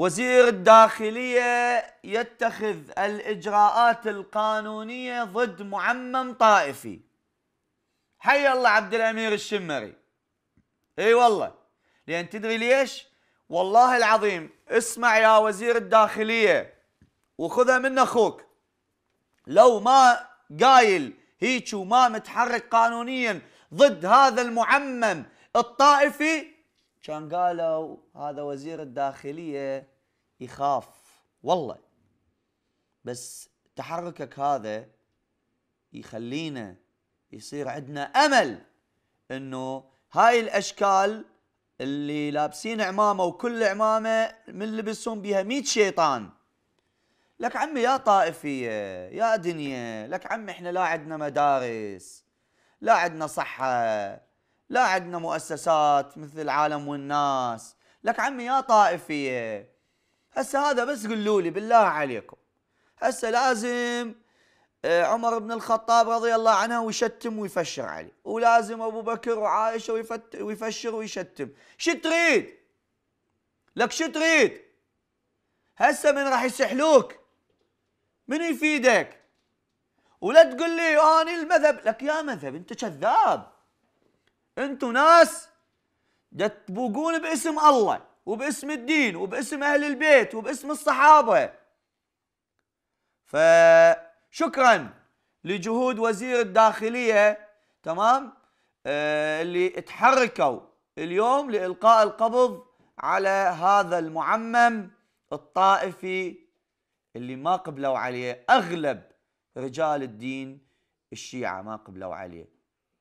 وزير الداخلية يتخذ الإجراءات القانونية ضد معمم طائفي حي الله عبد الأمير الشمري اي والله لأن تدري ليش والله العظيم اسمع يا وزير الداخلية وخذها من أخوك لو ما قايل هيك وما متحرك قانونيا ضد هذا المعمم الطائفي كان قالوا هذا وزير الداخلية يخاف والله بس تحركك هذا يخلينا يصير عندنا امل انه هاي الاشكال اللي لابسين عمامه وكل عمامه من لبسهم بها 100 شيطان لك عمي يا طائفيه يا دنيا لك عمي احنا لا عندنا مدارس لا عندنا صحه لا عندنا مؤسسات مثل العالم والناس لك عمي يا طائفية هسه هذا بس قولوا لي بالله عليكم هسه لازم آه، عمر بن الخطاب رضي الله عنه ويشتم ويفشر عليه ولازم ابو بكر وعائشه ويفت ويفشر ويشتم شو تريد لك شو تريد هسه من راح يسحلوك من يفيدك ولا تقول لي انا المذهب لك يا مذهب انت كذاب انتم ناس تبوقون باسم الله وباسم الدين وباسم اهل البيت وباسم الصحابه فشكرا لجهود وزير الداخليه تمام آه اللي تحركوا اليوم لالقاء القبض على هذا المعمم الطائفي اللي ما قبلوا عليه اغلب رجال الدين الشيعه ما قبلوا عليه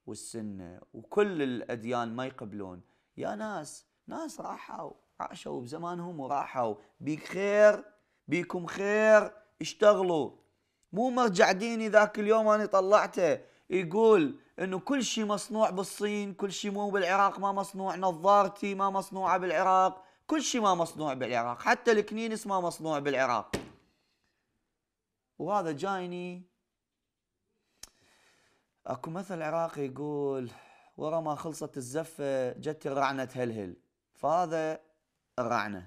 والسنة وكل الأديان ما يقبلون يا ناس ناس راحوا عاشوا بزمانهم وراحوا بيك خير بيكم خير اشتغلوا مو مرجع ديني ذاك اليوم أنا طلعته يقول انه كل شيء مصنوع بالصين كل شيء مو بالعراق ما مصنوع نظارتي ما مصنوعه بالعراق كل شيء ما مصنوع بالعراق حتى الكنينس ما مصنوع بالعراق وهذا جايني اكو مثل عراقي يقول ورا ما خلصت الزفة جت الرعنة تهلهل فهذا الرعنة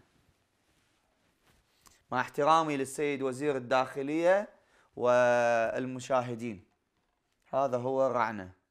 مع احترامي للسيد وزير الداخلية والمشاهدين هذا هو الرعنه